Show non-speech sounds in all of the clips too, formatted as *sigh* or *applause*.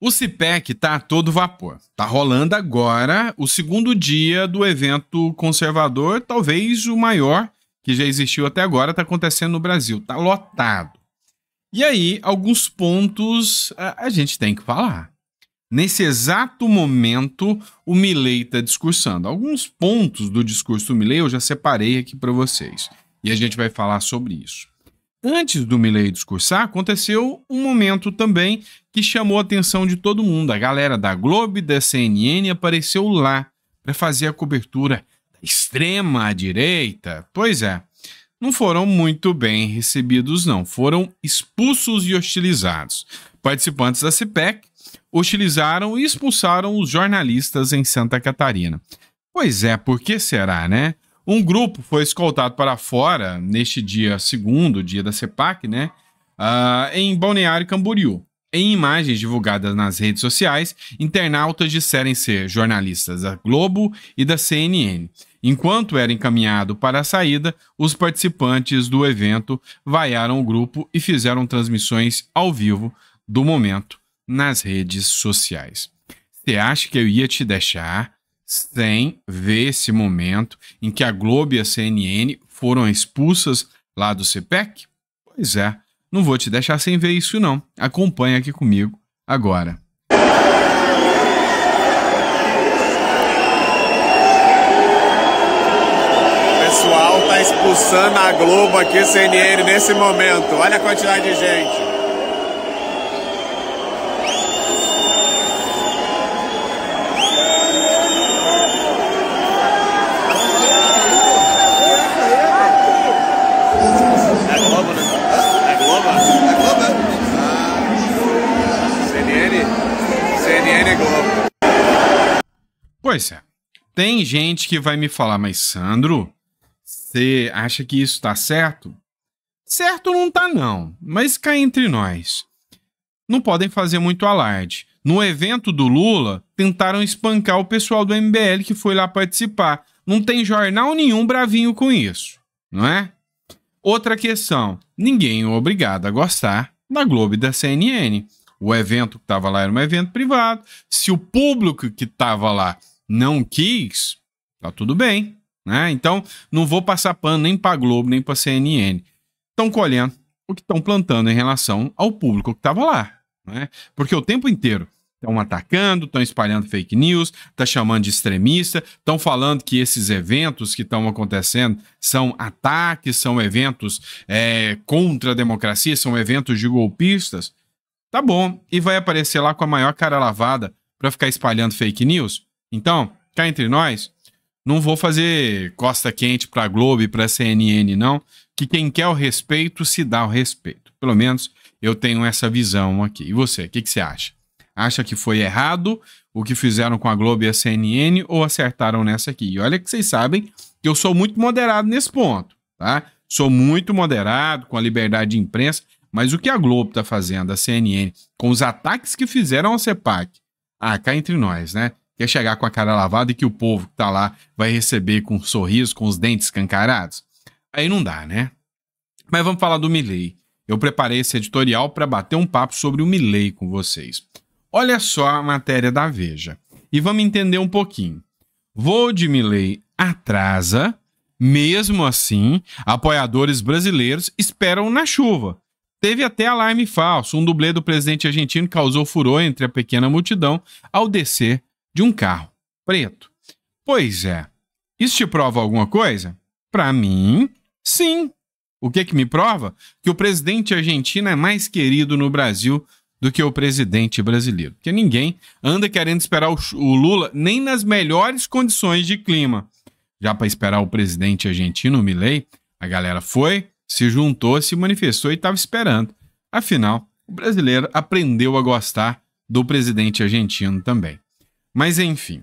O CIPEC está todo vapor. Está rolando agora o segundo dia do evento conservador, talvez o maior que já existiu até agora, está acontecendo no Brasil. Está lotado. E aí, alguns pontos a, a, gente tem que falar. Nesse exato momento, o Milley está discursando. Alguns pontos do discurso do Milley eu já separei aqui para vocês. E a gente vai falar sobre isso. Antes do Milley discursar, aconteceu um momento também que chamou a atenção de todo mundo. A galera da Globo e da CNN apareceu lá para fazer a cobertura da extrema direita. Pois é, não foram muito bem recebidos, não. Foram expulsos e hostilizados. Participantes da CPEC hostilizaram e expulsaram os jornalistas em Santa Catarina. Pois é, por que será, né? Um grupo foi escoltado para fora neste dia segundo, dia da CEPAC, né? Uh, em Balneário Camboriú. Em imagens divulgadas nas redes sociais, internautas disserem ser jornalistas da Globo e da CNN. Enquanto era encaminhado para a saída, os participantes do evento vaiaram o grupo e fizeram transmissões ao vivo do momento nas redes sociais. Você acha que eu ia te deixar sem ver esse momento em que a Globo e a CNN foram expulsas lá do CPEC? Pois é, não vou te deixar sem ver isso não. Acompanha aqui comigo agora. O pessoal tá expulsando a Globo aqui, CNN, nesse momento. Olha a quantidade de gente. Pois é. Tem gente que vai me falar, mas Sandro, você acha que isso está certo? Certo não tá não, mas cá entre nós. Não podem fazer muito alarde. No evento do Lula, tentaram espancar o pessoal do MBL que foi lá participar. Não tem jornal nenhum bravinho com isso, não é? Outra questão: ninguém é obrigado a gostar da Globo e da CNN. O evento que estava lá era um evento privado. Se o público que estava lá não quis, tá tudo bem, né? Então, não vou passar pano nem para Globo, nem para CNN. Estão colhendo o que estão plantando em relação ao público que estava lá, né? Porque o tempo inteiro estão atacando, estão espalhando fake news, estão tá chamando de extremista, estão falando que esses eventos que estão acontecendo são ataques, são eventos é, contra a democracia, são eventos de golpistas. Tá bom, e vai aparecer lá com a maior cara lavada para ficar espalhando fake news? Então, cá entre nós, não vou fazer costa quente para Globo e para CNN, não. Que quem quer o respeito se dá o respeito. Pelo menos eu tenho essa visão aqui. E você, o que, que você acha? Acha que foi errado o que fizeram com a Globo e a CNN ou acertaram nessa aqui? E olha que vocês sabem que eu sou muito moderado nesse ponto, tá? Sou muito moderado com a liberdade de imprensa, mas o que a Globo está fazendo, a CNN, com os ataques que fizeram ao CEPAC? Ah, cá entre nós, né? quer chegar com a cara lavada e que o povo que está lá vai receber com um sorriso, com os dentes escancarados? Aí não dá, né? Mas vamos falar do Milley. Eu preparei esse editorial para bater um papo sobre o Milley com vocês. Olha só a matéria da Veja. E vamos entender um pouquinho. Voo de Milley atrasa, mesmo assim, apoiadores brasileiros esperam na chuva. Teve até alarme falso. Um dublê do presidente argentino causou furor entre a pequena multidão ao descer de um carro preto. Pois é. Isso te prova alguma coisa? Para mim, sim. O que é que me prova? Que o presidente argentino é mais querido no Brasil do que o presidente brasileiro. Porque ninguém anda querendo esperar o, Lula nem nas melhores condições de clima. Já para esperar o presidente argentino, o Milei, a galera foi, se juntou, se manifestou e estava esperando. Afinal, o brasileiro aprendeu a gostar do presidente argentino também. Mas enfim,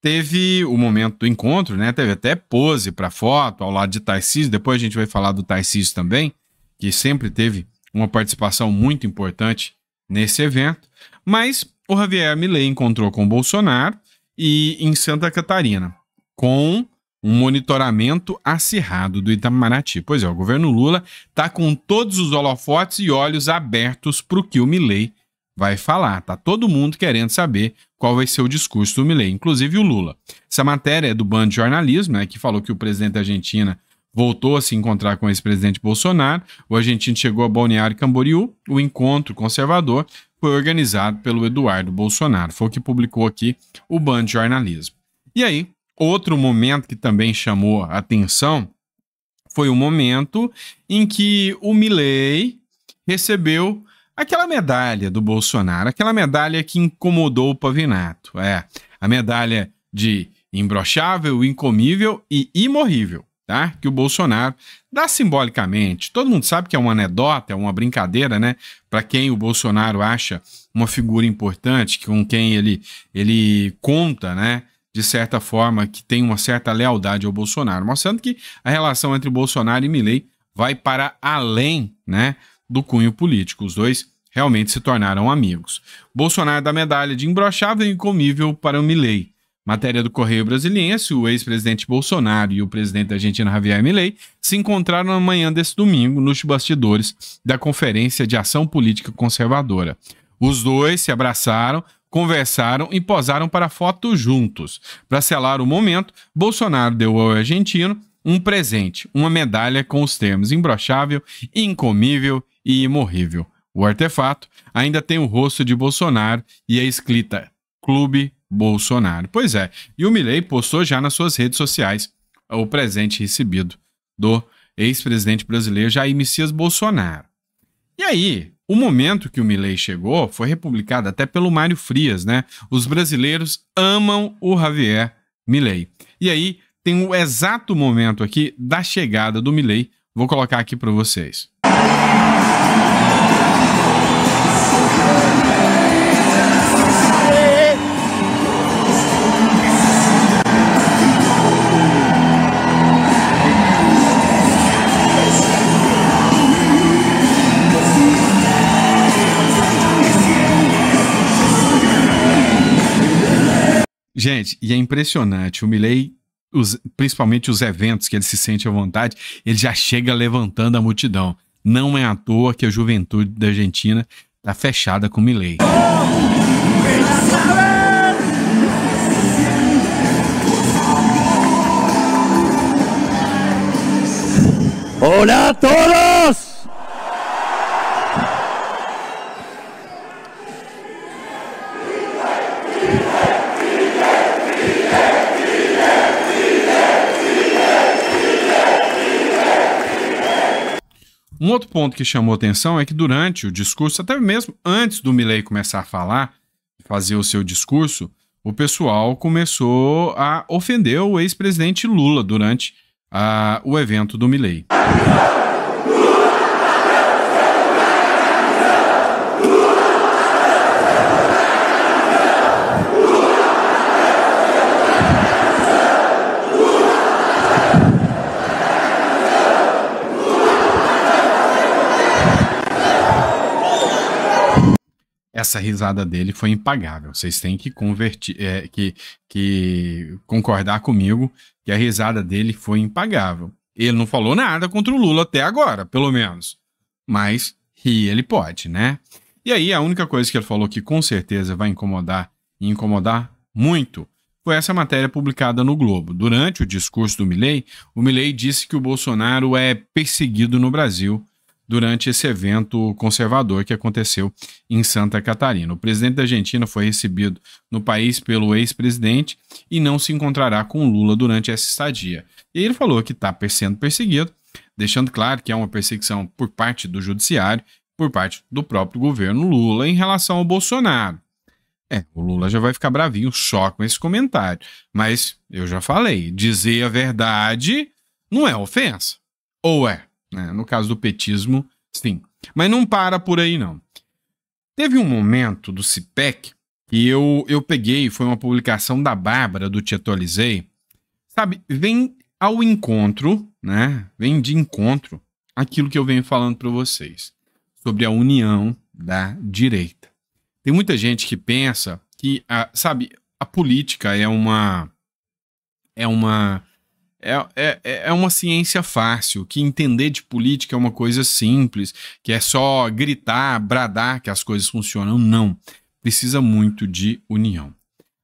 teve o momento do encontro, né? Teve até pose para foto ao lado de Tarcísio. Depois a gente vai falar do Tarcísio também, que sempre teve uma participação muito importante nesse evento. Mas o Javier Milei encontrou com Bolsonaro e em Santa Catarina, com um monitoramento acirrado do Itamaraty. Pois é, o governo Lula está com todos os holofotes e olhos abertos para o que o Milei vai falar. Tá todo mundo querendo saber qual vai ser o discurso do Milei, inclusive o Lula. Essa matéria é do Band de Jornalismo, né, que falou que o presidente da Argentina voltou a se encontrar com o ex-presidente Bolsonaro. O argentino chegou a Balneário Camboriú. O encontro conservador foi organizado pelo Eduardo Bolsonaro. Foi o que publicou aqui o Band de Jornalismo. E aí, outro momento que também chamou atenção foi o momento em que o Milley recebeu Aquela medalha do Bolsonaro, aquela medalha que incomodou o Pavinato. É, a medalha de imbrochável, incomível e imorrível, tá? Que o Bolsonaro dá simbolicamente. Todo mundo sabe que é uma anedota, é uma brincadeira, né? Para quem o Bolsonaro acha uma figura importante, com quem ele, ele conta, né? De certa forma, que tem uma certa lealdade ao Bolsonaro, mostrando que a relação entre Bolsonaro e Milley vai para além, né? Do cunho político. Os dois Realmente se tornaram amigos. Bolsonaro dá medalha de imbrochável e incomível para o Milley. Matéria do Correio Brasiliense, o ex-presidente Bolsonaro e o presidente da Argentina Javier Milei se encontraram na manhã desse domingo nos bastidores da Conferência de Ação Política Conservadora. Os dois se abraçaram, conversaram e posaram para foto juntos. Para selar o momento, Bolsonaro deu ao argentino um presente, uma medalha com os termos imbrochável, incomível e imorrível. O artefato ainda tem o rosto de Bolsonaro e a escrita Clube Bolsonaro. Pois é, e o Milley postou já nas suas redes sociais o presente recebido do ex-presidente brasileiro Jair Messias Bolsonaro. E aí, o momento que o Milley chegou foi republicado até pelo Mário Frias, né? Os brasileiros amam o Javier Milley. E aí, tem o exato momento aqui da chegada do Milley. Vou colocar aqui para vocês. Gente, e é impressionante. O Milley os, principalmente os eventos que ele se sente à vontade, ele já chega levantando a multidão. Não é à toa que a juventude da Argentina está fechada com Milley. Olá a todos! Um outro ponto que chamou atenção é que durante o discurso, até mesmo antes do Milley começar a falar, fazer o seu discurso, o pessoal começou a ofender o ex-presidente Lula durante ah, o evento do Milley. essa risada dele foi impagável. Vocês têm que convertir, é, que, que concordar comigo que a risada dele foi impagável. Ele não falou nada contra o Lula até agora, pelo menos. Mas rir ele pode, né? E aí a única coisa que ele falou que com certeza vai incomodar e incomodar muito foi essa matéria publicada no Globo. Durante o discurso do Milley, o Milley disse que o Bolsonaro é perseguido no Brasil durante esse evento conservador que aconteceu em Santa Catarina. O presidente da Argentina foi recebido no país pelo ex-presidente e não se encontrará com Lula durante essa estadia. E ele falou que está sendo perseguido, deixando claro que é uma perseguição por parte do judiciário, por parte do próprio governo Lula em relação ao Bolsonaro. É, o Lula já vai ficar bravinho só com esse comentário. Mas eu já falei, dizer a verdade não é ofensa. Ou é? Né? No caso do petismo, sim. Mas não para por aí, não. Teve um momento do CIPEC que eu, eu peguei, foi uma publicação da Bárbara, do Te Atualizei. Sabe, vem ao encontro, né? Vem de encontro aquilo que eu venho falando para vocês sobre a união da direita. Tem muita gente que pensa que, a, sabe, a política é uma é uma é, é, é, é uma ciência fácil, que entender de política é uma coisa simples, que é só gritar, bradar que as coisas funcionam. Não. Precisa muito de união.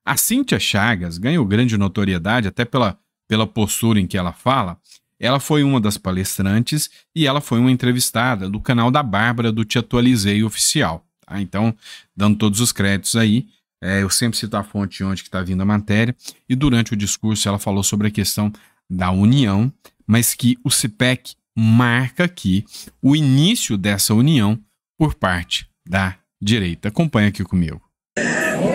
A Cíntia Chagas ganhou grande notoriedade até pela, pela postura em que ela fala. Ela foi uma das palestrantes e ela foi uma entrevistada do canal da Bárbara do Te Atualizei Oficial. Tá? Então, dando todos os créditos aí, é, eu sempre cito a fonte onde que está vindo a matéria. E durante o discurso ela falou sobre a questão da União, mas que o CPEC marca aqui o início dessa união por parte da direita. Acompanha aqui comigo.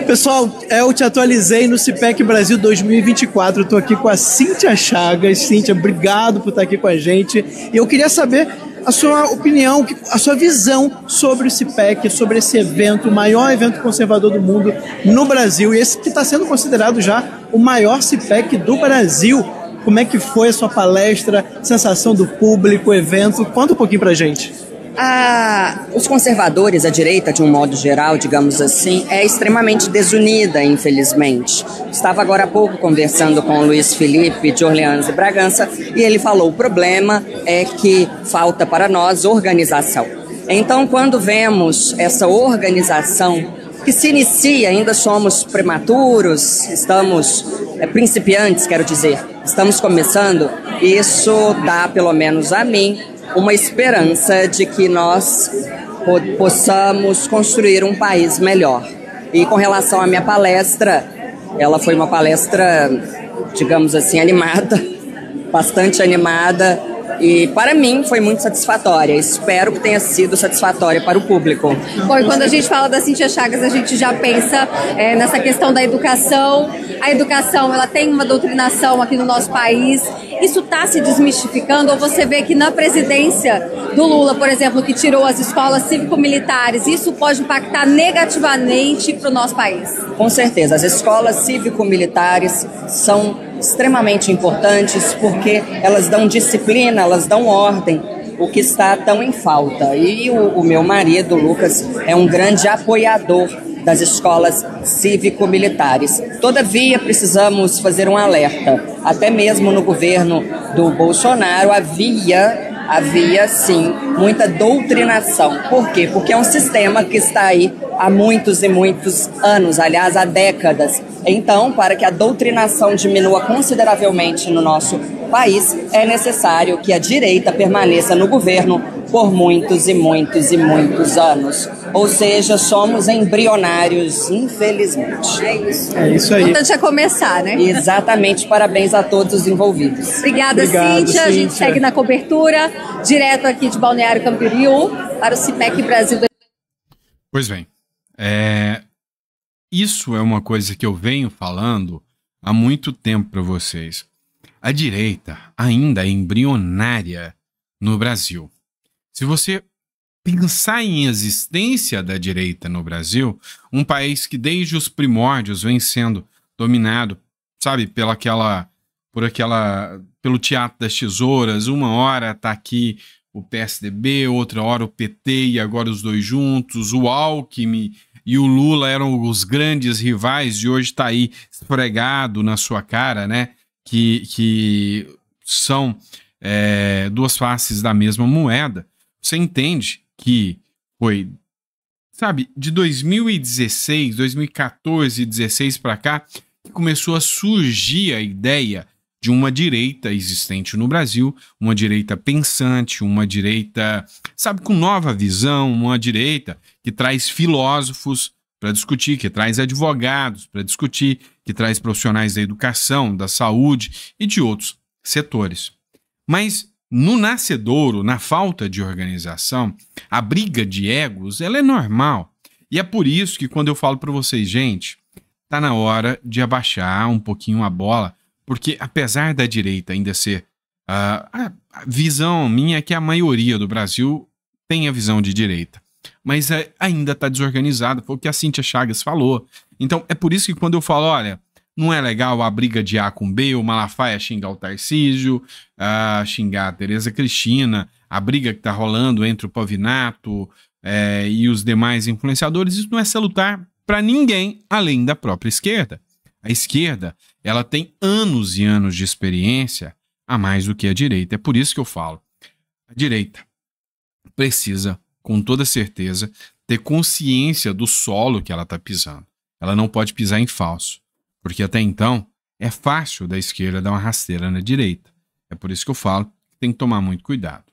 Pessoal, é, eu te atualizei no CIPEC Brasil 2024. Estou aqui com a Cíntia Chagas. Cíntia, obrigado por estar aqui com a gente. E eu queria saber a sua opinião, a sua visão sobre o CIPEC, sobre esse evento, o maior evento conservador do mundo no Brasil. E esse que está sendo considerado já o maior CIPEC do Brasil. Como é que foi a sua palestra? Sensação do público, evento? Conta um pouquinho pra gente. Ah, os conservadores, a direita, de um modo geral, digamos assim, é extremamente desunida, infelizmente. Estava agora há pouco conversando com o Luiz Felipe de Orleans e Bragança e ele falou: o problema é que falta para nós organização. Então, quando vemos essa organização que se inicia, ainda somos prematuros, estamos é, principiantes, quero dizer, estamos começando, isso dá, pelo menos a mim, uma esperança de que nós po possamos construir um país melhor. E com relação à minha palestra, ela foi uma palestra, digamos assim, *laughs* animada, bastante animada e para mim foi muito satisfatória. Espero que tenha sido satisfatória para o público. Bom, e quando a gente fala da Cintia Chagas, a gente já pensa é, nessa questão da educação. A educação, ela tem uma doutrinação aqui no nosso país. Isso está se desmistificando ou você vê que na presidência do Lula, por exemplo, que tirou as escolas cívico-militares, isso pode impactar negativamente para o nosso país? Com certeza. As escolas cívico-militares são extremamente importantes porque elas dão disciplina, elas dão ordem, o que está tão em falta. E o, o meu marido, Lucas, é um grande apoiador das escolas cívico-militares. Todavia, precisamos fazer um alerta. Até mesmo no governo do Bolsonaro havia havia sim muita doutrinação. Por quê? Porque é um sistema que está aí há muitos e muitos anos, aliás, há décadas. Então, para que a doutrinação diminua consideravelmente no nosso país, é necessário que a direita permaneça no governo por muitos e muitos e muitos anos. Ou seja, somos embrionários, infelizmente. É isso. É isso aí. Importante é começar, né? Exatamente. Parabéns a todos os envolvidos. Obrigada, Obrigado, Cíntia. Cíntia. A gente segue na cobertura, direto aqui de Balneário Camboriú, para o CIPEC Brasil. Pois bem. É, isso é uma coisa que eu venho falando há muito tempo para vocês. A direita ainda é embrionária no Brasil. Se você pensar em existência da direita no Brasil, um país que desde os primórdios vem sendo dominado, sabe, pela aquela, por aquela, pelo teatro das tesouras, uma hora está aqui, o PSDB, outra hora o PT e agora os dois juntos, o Alckmin e o Lula eram os grandes rivais e hoje está aí esfregado na sua cara, né? Que, que são é, duas faces da mesma moeda. Você entende que foi, sabe, de 2016, 2014, 2016 para cá, que começou a surgir a ideia de uma direita existente no Brasil, uma direita pensante, uma direita, sabe, com nova visão, uma direita que traz filósofos para discutir, que traz advogados para discutir, que traz profissionais da educação, da saúde e de outros setores. Mas no nascedouro, na falta de organização, a briga de egos, ela é normal. E é por isso que quando eu falo para vocês, gente, tá na hora de abaixar um pouquinho a bola porque, apesar da direita ainda ser. Ah, a visão minha é que a maioria do Brasil tem a visão de direita. Mas é, ainda está desorganizada, foi o que a Cintia Chagas falou. Então, é por isso que quando eu falo, olha, não é legal a briga de A com B, o Malafaia é xingar o Tarcísio, a xingar a Tereza Cristina, a briga que está rolando entre o Pavinato é, e os demais influenciadores, isso não é salutar para ninguém além da própria esquerda. A esquerda, ela tem anos e anos de experiência a mais do que a direita. É por isso que eu falo. A direita precisa, com toda certeza, ter consciência do solo que ela está pisando. Ela não pode pisar em falso, porque até então é fácil da esquerda dar uma rasteira na direita. É por isso que eu falo que tem que tomar muito cuidado.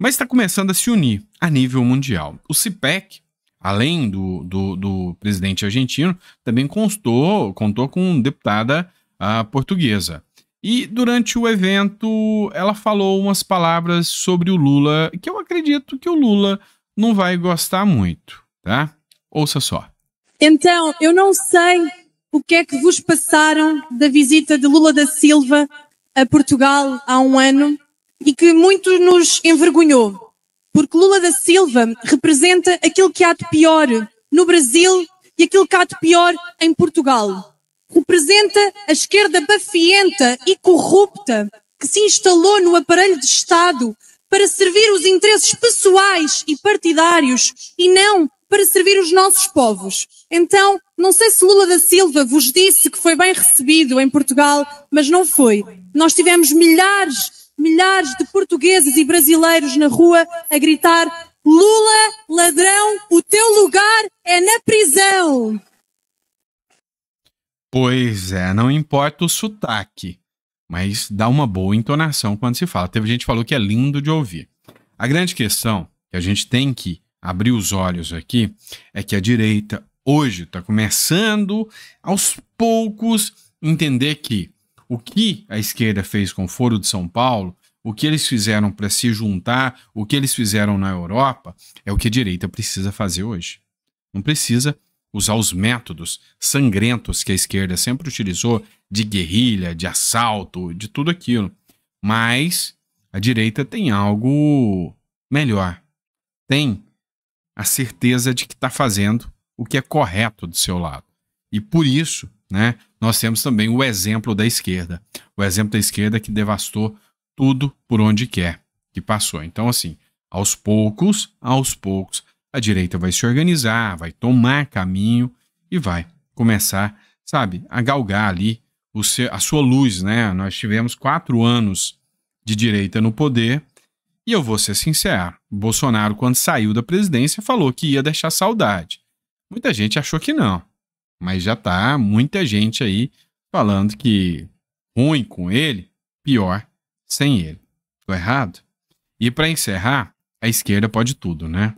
Mas está começando a se unir a nível mundial. O CIPEC além do, do, do, presidente argentino, também constou, contou com deputada a ah, portuguesa. E durante o evento, ela falou umas palavras sobre o Lula, que eu acredito que o Lula não vai gostar muito, tá? Ouça só. Então, eu não sei o que é que vos passaram da visita de Lula da Silva a Portugal há um ano e que muito nos envergonhou. Porque Lula da Silva representa aquilo que há de pior no Brasil e aquilo que há de pior em Portugal. Representa a esquerda bafienta e corrupta que se instalou no aparelho de Estado para servir os interesses pessoais e partidários e não para servir os nossos povos. Então, não sei se Lula da Silva vos disse que foi bem recebido em Portugal, mas não foi. Nós tivemos milhares milhares de portugueses e brasileiros na rua a gritar: Lula, ladrão, o teu lugar é na prisão. Pois é, não importa o sotaque, mas dá uma boa entonação quando se fala. Teve gente que falou que é lindo de ouvir. A grande questão que a gente tem que abrir os olhos aqui é que a direita hoje está começando aos poucos entender que o que a esquerda fez com o Foro de São Paulo, o que eles fizeram para se juntar, o que eles fizeram na Europa, é o que a direita precisa fazer hoje. Não precisa usar os métodos sangrentos que a esquerda sempre utilizou de guerrilha, de assalto, de tudo aquilo. Mas a direita tem algo melhor. Tem a certeza de que está fazendo o que é correto do seu lado. E por isso né? Nós temos também o exemplo da esquerda. O exemplo da esquerda que devastou tudo por onde quer que passou. Então, assim, aos poucos, aos poucos, a direita vai se organizar, vai tomar caminho e vai começar, sabe, a galgar ali o seu, a sua luz, né? Nós tivemos quatro anos de direita no poder e eu vou ser sincero: Bolsonaro, quando saiu da presidência, falou que ia deixar saudade. Muita gente achou que não. Mas já tá muita gente aí falando que ruim com ele, pior sem ele. Tô errado? E para encerrar, a esquerda pode tudo, né?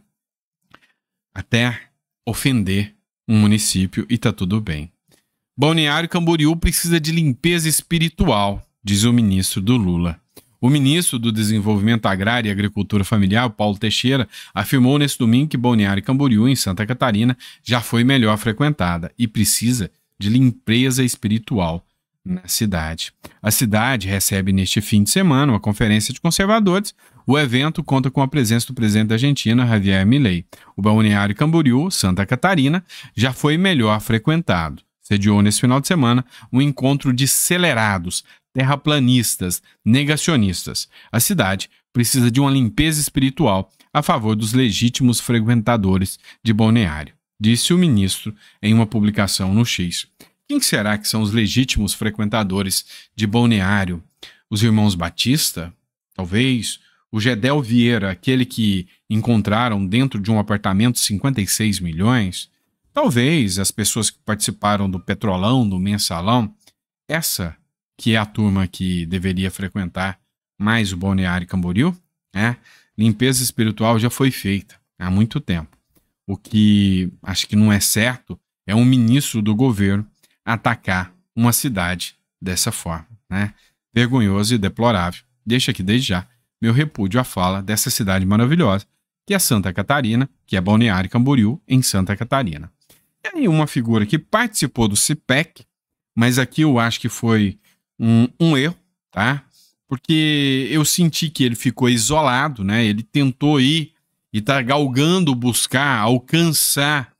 Até ofender um município e tá tudo bem. Balneário Camboriú precisa de limpeza espiritual, diz o ministro do Lula. O ministro do Desenvolvimento Agrário e Agricultura Familiar, Paulo Teixeira, afirmou nesse domingo que Balneário Camboriú, em Santa Catarina, já foi melhor frequentada e precisa de limpeza espiritual na cidade. A cidade recebe neste fim de semana uma conferência de conservadores. O evento conta com a presença do presidente da Argentina, Javier Milei. O balneário Camboriú, Santa Catarina, já foi melhor frequentado. Sediou nesse final de semana um encontro de acelerados, terraplanistas, negacionistas. A cidade precisa de uma limpeza espiritual a favor dos legítimos frequentadores de Balneário, disse o ministro em uma publicação no X. Quem será que são os legítimos frequentadores de Balneário? Os irmãos Batista? Talvez. O Gedel Vieira, aquele que encontraram dentro de um apartamento 56 milhões? Talvez as pessoas que participaram do Petrolão, do Mensalão. Essa que é a turma que deveria frequentar mais o Balneário Camboriú, né? Limpeza espiritual já foi feita há muito tempo. O que acho que não é certo é um ministro do governo atacar uma cidade dessa forma, né? Vergonhoso e deplorável. Deixa aqui desde já meu repúdio à fala dessa cidade maravilhosa, que é Santa Catarina, que é Balneário Camboriú, em Santa Catarina. E aí uma figura que participou do CIPEC, mas aqui eu acho que foi um, um erro, tá? Porque eu senti que ele ficou isolado, né? Ele tentou ir e tá galgando buscar, alcançar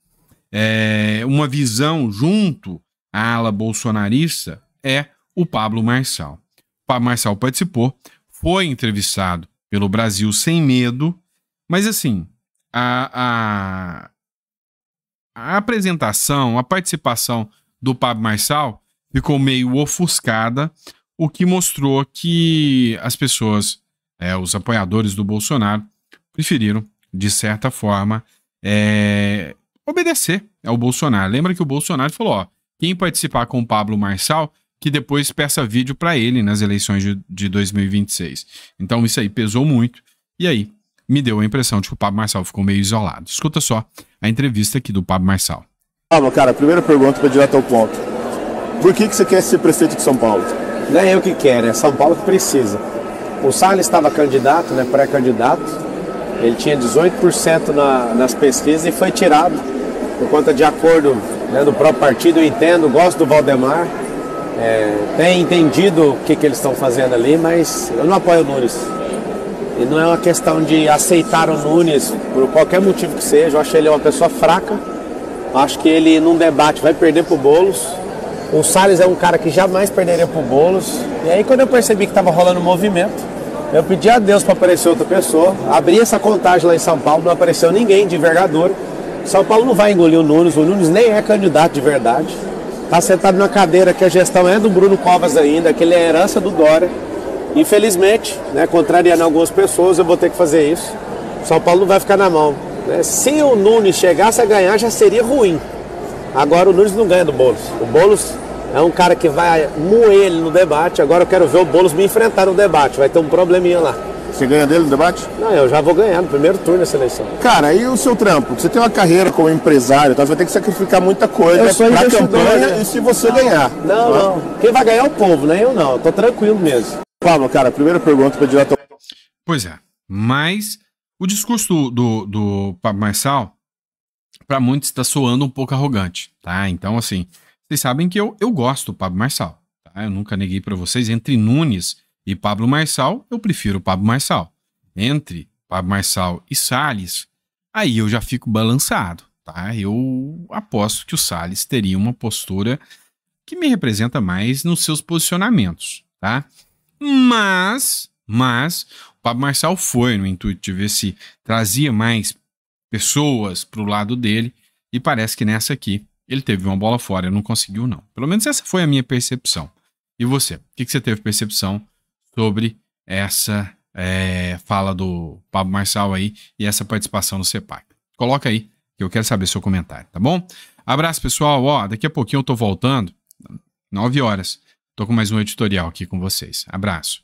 é, uma visão junto à ala bolsonarista é o Pablo Marçal. O Pablo Marçal participou, foi entrevistado pelo Brasil Sem Medo, mas assim, a, a, a apresentação, a participação do Pablo Marçal ficou meio ofuscada, o que mostrou que as pessoas, é, os apoiadores do Bolsonaro, preferiram, de certa forma, é, obedecer ao Bolsonaro. Lembra que o Bolsonaro falou: ó, quem participar com o Pablo Marçal, que depois peça vídeo para ele nas eleições de, de 2026. Então isso aí pesou muito. E aí, me deu a impressão de que o Pablo Marçal ficou meio isolado. Escuta só a entrevista aqui do Pablo Marçal. Pablo, cara, primeira pergunta para direto ao ponto. Por que, que você quer ser prefeito de São Paulo? Não é eu que quero, é São Paulo que precisa. O Salles estava candidato, né, pré-candidato, ele tinha 18% na, nas pesquisas e foi tirado por conta de acordo né, do próprio partido. Eu entendo, gosto do Valdemar, é, tem entendido o que, que eles estão fazendo ali, mas eu não apoio o Nunes. E não é uma questão de aceitar o Nunes por qualquer motivo que seja. Eu acho ele uma pessoa fraca. Acho que ele, num debate, vai perder para o Boulos o Salles é um cara que jamais perderia pro Boulos. E aí quando eu percebi que tava rolando um movimento, eu pedi a Deus para aparecer outra pessoa. Abri essa contagem lá em São Paulo, não apareceu ninguém de envergadura. São Paulo não vai engolir o Nunes, o Nunes nem é candidato de verdade. Tá sentado numa cadeira que a gestão é do Bruno Covas ainda, que ele é herança do Dória. Infelizmente, né, contrariando algumas pessoas, eu vou ter que fazer isso. São Paulo não vai ficar na mão. Né? Se o Nunes chegasse a ganhar, já seria ruim. Agora o Nunes não ganha do Boulos. O Boulos é um cara que vai moer ele no debate. Agora eu quero ver o Boulos me enfrentar no debate. Vai ter um probleminha lá. Você ganha dele no debate? Não, eu já vou ganhar no primeiro turno essa eleição. Cara, e o seu trampo? Você tem uma carreira como empresário, então você vai ter que sacrificar muita coisa eu sou pra campanha né? e se você não, ganhar. Não, tá? não. Quem vai ganhar é o povo, né? Eu não. Eu tô tranquilo mesmo. Pablo, cara, primeira pergunta para direto. Pois é. Mas o discurso do, do, do Pablo Marçal para muitos está soando um pouco arrogante, tá? Então, assim, vocês sabem que eu, eu gosto do Pablo Marçal, tá? Eu nunca neguei para vocês. Entre Nunes e Pablo Marçal, eu prefiro o Pablo Marçal. Entre Pablo Marçal e Salles, aí eu já fico balançado, tá? Eu aposto que o Salles teria uma postura que me representa mais nos seus posicionamentos, tá? Mas, mas, o Pablo Marçal foi no intuito de ver se trazia mais pessoas para o lado dele. E parece que nessa aqui ele teve uma bola fora, não conseguiu não. Pelo menos essa foi a minha percepção. E você? O que, que você teve percepção sobre essa é, fala do Pablo Marçal aí e essa participação no CEPAC? Coloca aí, que eu quero saber seu comentário, tá bom? Abraço, pessoal. Ó, daqui a pouquinho eu tô voltando, 9 horas. Tô com mais um editorial aqui com vocês. Abraço.